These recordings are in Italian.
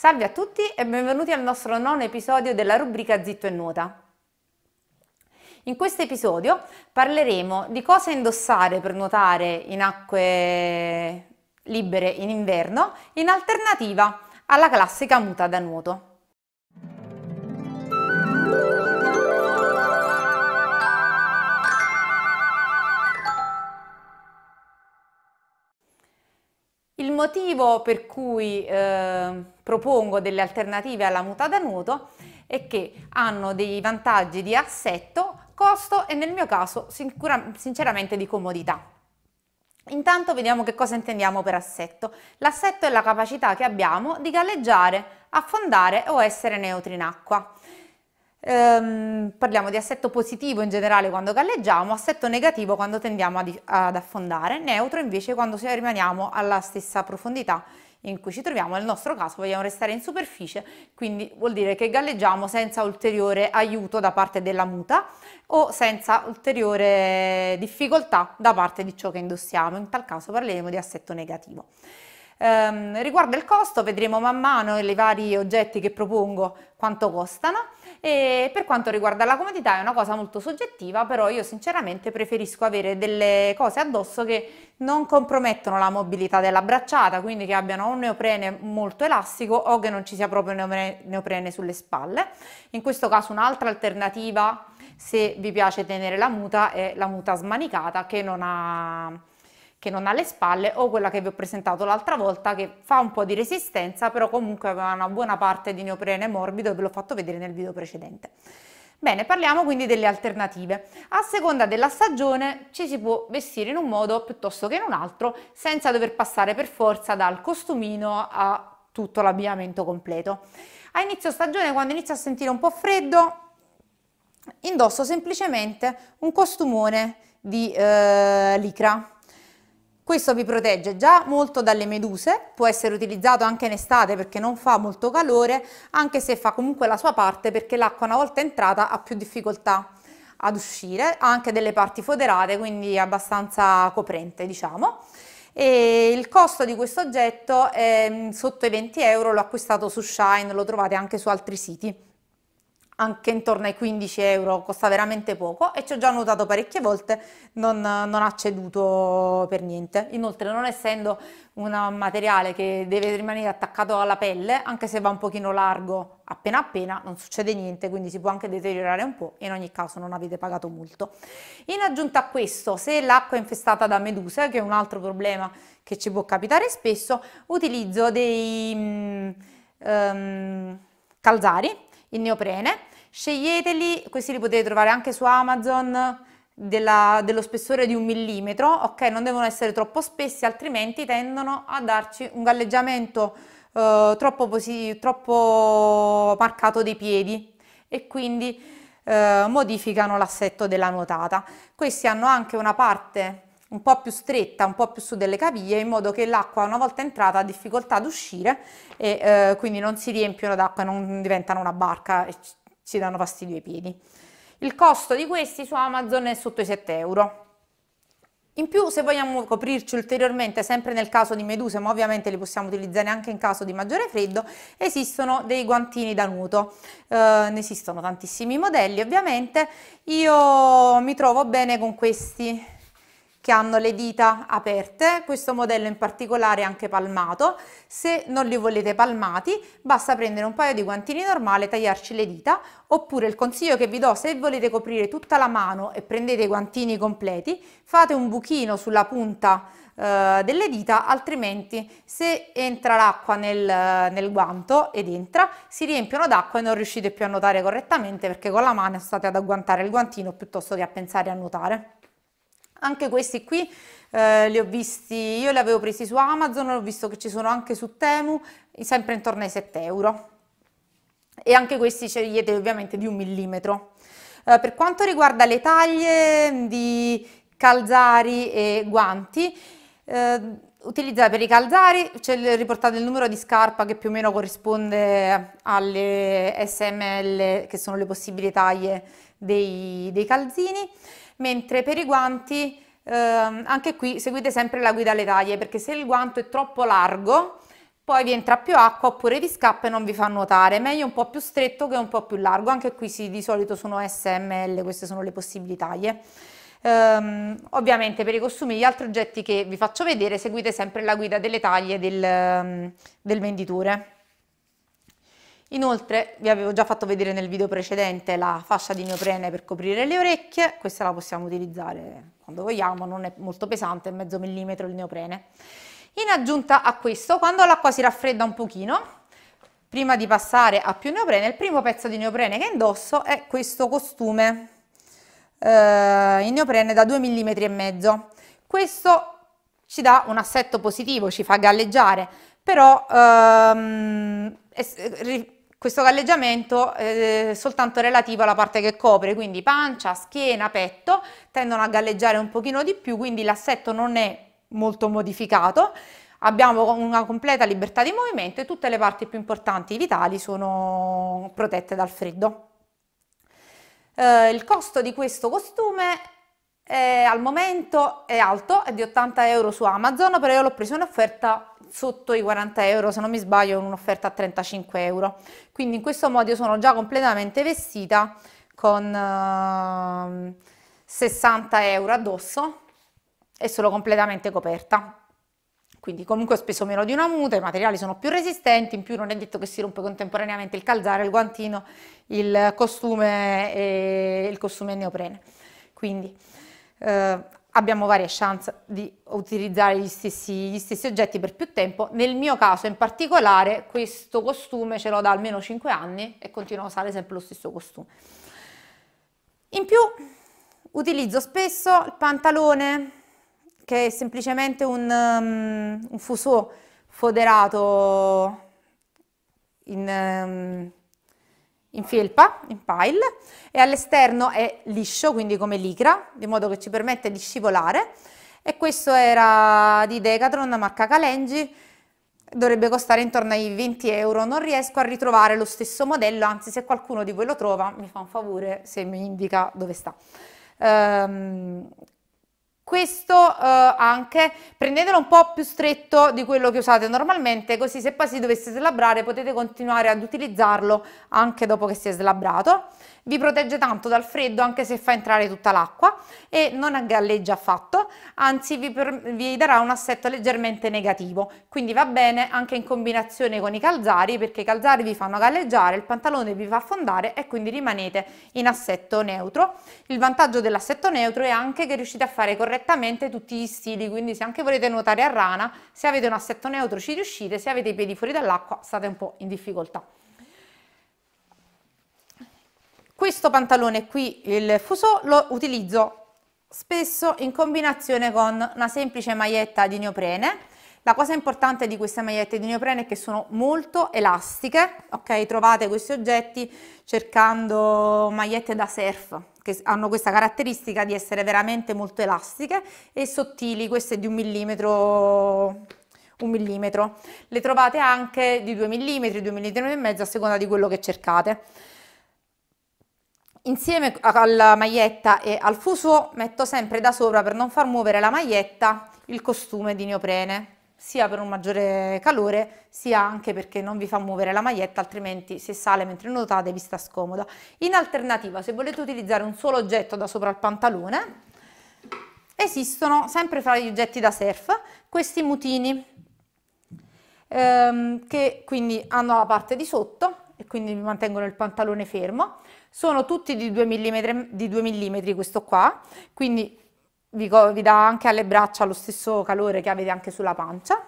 Salve a tutti e benvenuti al nostro nono episodio della rubrica Zitto e Nuota. In questo episodio parleremo di cosa indossare per nuotare in acque libere in inverno in alternativa alla classica muta da nuoto. Il motivo per cui eh, propongo delle alternative alla muta da nuoto è che hanno dei vantaggi di assetto, costo e nel mio caso sicura, sinceramente di comodità. Intanto vediamo che cosa intendiamo per assetto. L'assetto è la capacità che abbiamo di galleggiare, affondare o essere neutri in acqua. Ehm, parliamo di assetto positivo in generale quando galleggiamo, assetto negativo quando tendiamo ad, ad affondare, neutro invece quando rimaniamo alla stessa profondità in cui ci troviamo, nel nostro caso vogliamo restare in superficie, quindi vuol dire che galleggiamo senza ulteriore aiuto da parte della muta o senza ulteriore difficoltà da parte di ciò che indossiamo, in tal caso parleremo di assetto negativo. Ehm, riguardo il costo vedremo man mano i vari oggetti che propongo quanto costano e per quanto riguarda la comodità è una cosa molto soggettiva, però io sinceramente preferisco avere delle cose addosso che non compromettono la mobilità della bracciata, quindi che abbiano un neoprene molto elastico o che non ci sia proprio neoprene sulle spalle. In questo caso un'altra alternativa se vi piace tenere la muta è la muta smanicata che non ha che non ha le spalle o quella che vi ho presentato l'altra volta che fa un po' di resistenza però comunque aveva una buona parte di neoprene morbido e ve l'ho fatto vedere nel video precedente. Bene, parliamo quindi delle alternative. A seconda della stagione ci si può vestire in un modo piuttosto che in un altro senza dover passare per forza dal costumino a tutto l'abbigliamento completo. A inizio stagione quando inizio a sentire un po' freddo indosso semplicemente un costumone di eh, licra questo vi protegge già molto dalle meduse, può essere utilizzato anche in estate perché non fa molto calore, anche se fa comunque la sua parte perché l'acqua una volta entrata ha più difficoltà ad uscire, ha anche delle parti foderate, quindi abbastanza coprente diciamo. E il costo di questo oggetto è mm, sotto i 20 euro, l'ho acquistato su Shine, lo trovate anche su altri siti anche intorno ai 15 euro, costa veramente poco e ci ho già nuotato parecchie volte, non, non ha ceduto per niente. Inoltre non essendo un materiale che deve rimanere attaccato alla pelle, anche se va un pochino largo appena appena, non succede niente, quindi si può anche deteriorare un po' in ogni caso non avete pagato molto. In aggiunta a questo, se l'acqua è infestata da meduse, che è un altro problema che ci può capitare spesso, utilizzo dei um, calzari il neoprene Sceglieteli, questi li potete trovare anche su Amazon, della, dello spessore di un millimetro, ok? Non devono essere troppo spessi, altrimenti tendono a darci un galleggiamento eh, troppo, troppo, marcato dei piedi e quindi eh, modificano l'assetto della nuotata. Questi hanno anche una parte un po' più stretta, un po' più su delle caviglie, in modo che l'acqua una volta entrata ha difficoltà ad uscire e eh, quindi non si riempiono d'acqua, non diventano una barca, ci danno fastidio ai piedi. Il costo di questi su Amazon è sotto i 7 euro. In più, se vogliamo coprirci ulteriormente, sempre nel caso di meduse, ma ovviamente li possiamo utilizzare anche in caso di maggiore freddo, esistono dei guantini da nudo. Eh, ne esistono tantissimi modelli, ovviamente. Io mi trovo bene con questi che hanno le dita aperte, questo modello in particolare è anche palmato, se non li volete palmati basta prendere un paio di guantini normale e tagliarci le dita, oppure il consiglio che vi do se volete coprire tutta la mano e prendete i guantini completi, fate un buchino sulla punta eh, delle dita, altrimenti se entra l'acqua nel, nel guanto ed entra, si riempiono d'acqua e non riuscite più a nuotare correttamente perché con la mano state ad agguantare il guantino piuttosto che a pensare a nuotare. Anche questi qui eh, li ho visti, io li avevo presi su Amazon, ho visto che ci sono anche su Temu, sempre intorno ai 7 euro. E anche questi scegliete ovviamente di un millimetro. Eh, per quanto riguarda le taglie di calzari e guanti, eh, utilizzate per i calzari, c'è riportate il numero di scarpa che più o meno corrisponde alle SML, che sono le possibili taglie dei, dei calzini mentre per i guanti eh, anche qui seguite sempre la guida alle taglie perché se il guanto è troppo largo poi vi entra più acqua oppure vi scappa e non vi fa nuotare, meglio un po' più stretto che un po' più largo, anche qui sì, di solito sono SML, queste sono le possibili taglie. Um, ovviamente per i costumi e gli altri oggetti che vi faccio vedere seguite sempre la guida delle taglie del, ehm, del venditore. Inoltre vi avevo già fatto vedere nel video precedente la fascia di neoprene per coprire le orecchie, questa la possiamo utilizzare quando vogliamo, non è molto pesante, è mezzo millimetro il neoprene. In aggiunta a questo, quando l'acqua si raffredda un pochino, prima di passare a più neoprene, il primo pezzo di neoprene che indosso è questo costume eh, in neoprene da 2 mm e mezzo. Questo ci dà un assetto positivo, ci fa galleggiare, però ehm, questo galleggiamento è eh, soltanto relativo alla parte che copre, quindi pancia, schiena, petto tendono a galleggiare un pochino di più, quindi l'assetto non è molto modificato, abbiamo una completa libertà di movimento e tutte le parti più importanti vitali sono protette dal freddo. Eh, il costo di questo costume è, al momento è alto, è di 80 euro su Amazon, però io l'ho preso in offerta sotto i 40 euro, se non mi sbaglio, in un'offerta a 35 euro. Quindi in questo modo io sono già completamente vestita con uh, ehm, 60 euro addosso e sono completamente coperta. Quindi comunque ho speso meno di una muta, i materiali sono più resistenti, in più non è detto che si rompe contemporaneamente il calzare, il guantino, il costume e il costume neoprene. Quindi eh, abbiamo varie chance di utilizzare gli stessi, gli stessi, oggetti per più tempo. Nel mio caso in particolare questo costume ce l'ho da almeno 5 anni e continuo a usare sempre lo stesso costume. In più utilizzo spesso il pantalone che è semplicemente un, um, un fusò foderato in, um, in felpa, in pile, e all'esterno è liscio, quindi come licra, di modo che ci permette di scivolare. E questo era di Decathlon, marca Calengi, dovrebbe costare intorno ai 20 euro. Non riesco a ritrovare lo stesso modello, anzi se qualcuno di voi lo trova mi fa un favore se mi indica dove sta. Ehm, questo eh, anche prendetelo un po' più stretto di quello che usate normalmente così se poi si dovesse slabrare potete continuare ad utilizzarlo anche dopo che si è slabrato vi protegge tanto dal freddo anche se fa entrare tutta l'acqua e non galleggia affatto, anzi vi, per, vi darà un assetto leggermente negativo, quindi va bene anche in combinazione con i calzari perché i calzari vi fanno galleggiare, il pantalone vi fa affondare e quindi rimanete in assetto neutro. Il vantaggio dell'assetto neutro è anche che riuscite a fare correttamente tutti gli stili, quindi se anche volete nuotare a rana, se avete un assetto neutro ci riuscite, se avete i piedi fuori dall'acqua state un po' in difficoltà. Questo pantalone qui, il fuso, lo utilizzo spesso in combinazione con una semplice maglietta di neoprene. La cosa importante di queste magliette di neoprene è che sono molto elastiche, ok? Trovate questi oggetti cercando magliette da surf, che hanno questa caratteristica di essere veramente molto elastiche e sottili, queste di un millimetro, un millimetro. Le trovate anche di 2 mm, 2 mm e mezzo a seconda di quello che cercate. Insieme alla maglietta e al fuso metto sempre da sopra per non far muovere la maglietta il costume di neoprene sia per un maggiore calore sia anche perché non vi fa muovere la maglietta altrimenti se sale mentre nuotate vi sta scomoda in alternativa se volete utilizzare un solo oggetto da sopra al pantalone esistono sempre fra gli oggetti da surf questi mutini ehm, che quindi hanno la parte di sotto e quindi mantengono il pantalone fermo sono tutti di 2 mm, di 2 mm questo qua, quindi vi, vi dà anche alle braccia lo stesso calore che avete anche sulla pancia.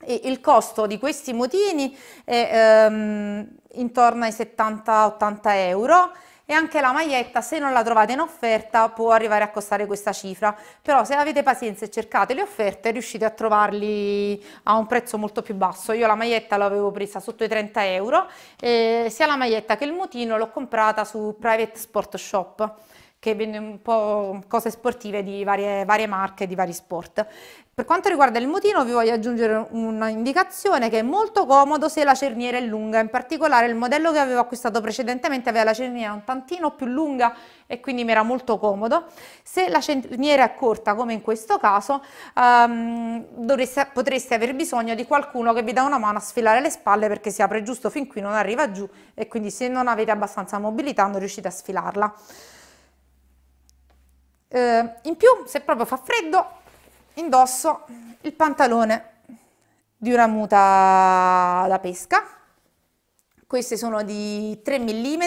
E il costo di questi motini è ehm, intorno ai 70-80 euro e anche la maglietta se non la trovate in offerta può arrivare a costare questa cifra però se avete pazienza e cercate le offerte riuscite a trovarli a un prezzo molto più basso io la maglietta l'avevo presa sotto i 30 euro e sia la maglietta che il mutino l'ho comprata su Private Sport Shop che vende un po' cose sportive di varie, varie marche, di vari sport. Per quanto riguarda il mutino vi voglio aggiungere un'indicazione che è molto comodo se la cerniera è lunga, in particolare il modello che avevo acquistato precedentemente aveva la cerniera un tantino più lunga e quindi mi era molto comodo. Se la cerniera è corta come in questo caso um, dovreste, potreste aver bisogno di qualcuno che vi dà una mano a sfilare le spalle perché si apre giusto fin qui non arriva giù e quindi se non avete abbastanza mobilità non riuscite a sfilarla eh, in più se proprio fa freddo indosso il pantalone di una muta da pesca queste sono di 3 mm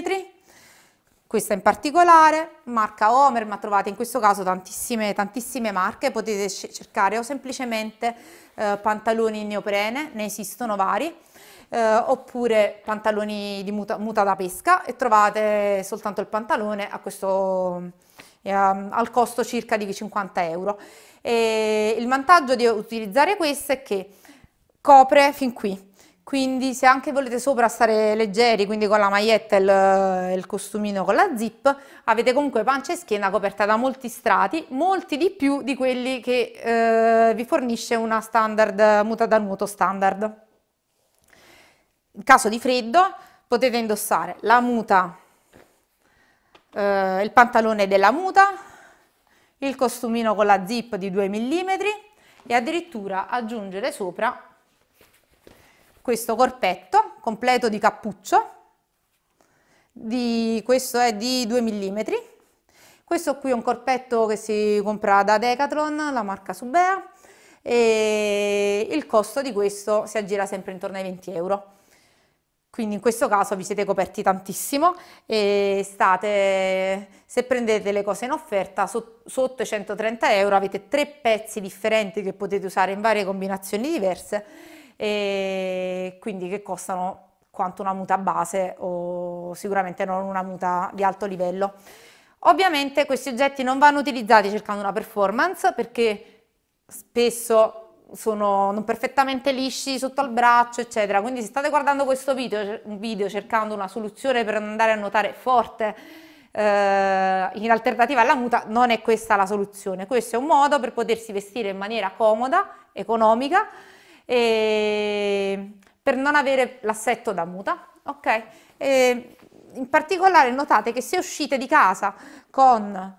questa in particolare, marca Homer, ma trovate in questo caso tantissime, tantissime marche, potete cercare o semplicemente eh, pantaloni in neoprene, ne esistono vari, eh, oppure pantaloni di muta, muta, da pesca e trovate soltanto il pantalone a questo, ehm, al costo circa di 50 euro. E il vantaggio di utilizzare questo è che copre fin qui, quindi se anche volete sopra stare leggeri, quindi con la maglietta e il, eh, il, costumino con la zip, avete comunque pancia e schiena coperta da molti strati, molti di più di quelli che eh, vi fornisce una standard muta da nuoto standard. In caso di freddo potete indossare la muta eh, il pantalone della muta, il costumino con la zip di 2 mm e addirittura aggiungere sopra questo corpetto completo di cappuccio, di, questo è di 2 mm, questo qui è un corpetto che si compra da Decathlon, la marca Subea, e il costo di questo si aggira sempre intorno ai 20 euro. Quindi in questo caso vi siete coperti tantissimo e state, se prendete le cose in offerta, sotto i 130 euro avete tre pezzi differenti che potete usare in varie combinazioni diverse e quindi che costano quanto una muta base o sicuramente non una muta di alto livello. Ovviamente questi oggetti non vanno utilizzati cercando una performance perché spesso sono perfettamente lisci sotto al braccio, eccetera. Quindi se state guardando questo video, video cercando una soluzione per andare a nuotare forte eh, in alternativa alla muta, non è questa la soluzione. Questo è un modo per potersi vestire in maniera comoda, economica e per non avere l'assetto da muta, ok? E in particolare notate che se uscite di casa con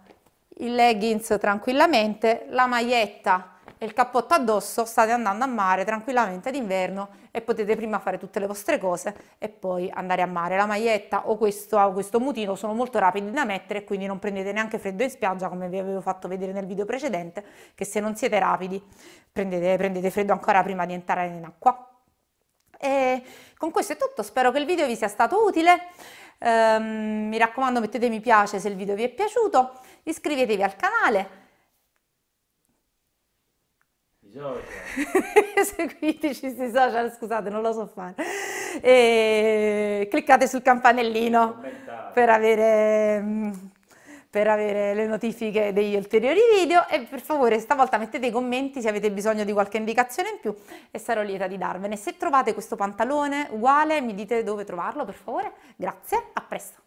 il leggings tranquillamente, la maglietta e il cappotto addosso, state andando a mare tranquillamente d'inverno e potete prima fare tutte le vostre cose e poi andare a mare. La maglietta o questo, o questo mutino sono molto rapidi da mettere, quindi non prendete neanche freddo in spiaggia come vi avevo fatto vedere nel video precedente, che se non siete rapidi prendete, prendete freddo ancora prima di entrare in acqua. E con questo è tutto, spero che il video vi sia stato utile. Ehm, mi raccomando mettete mi piace se il video vi è piaciuto, iscrivetevi al canale social. Seguiteci sui social, scusate, non lo so fare. E cliccate sul campanellino per avere, per avere, le notifiche degli ulteriori video e per favore stavolta mettete i commenti se avete bisogno di qualche indicazione in più e sarò lieta di darvene. Se trovate questo pantalone uguale mi dite dove trovarlo per favore. Grazie, a presto.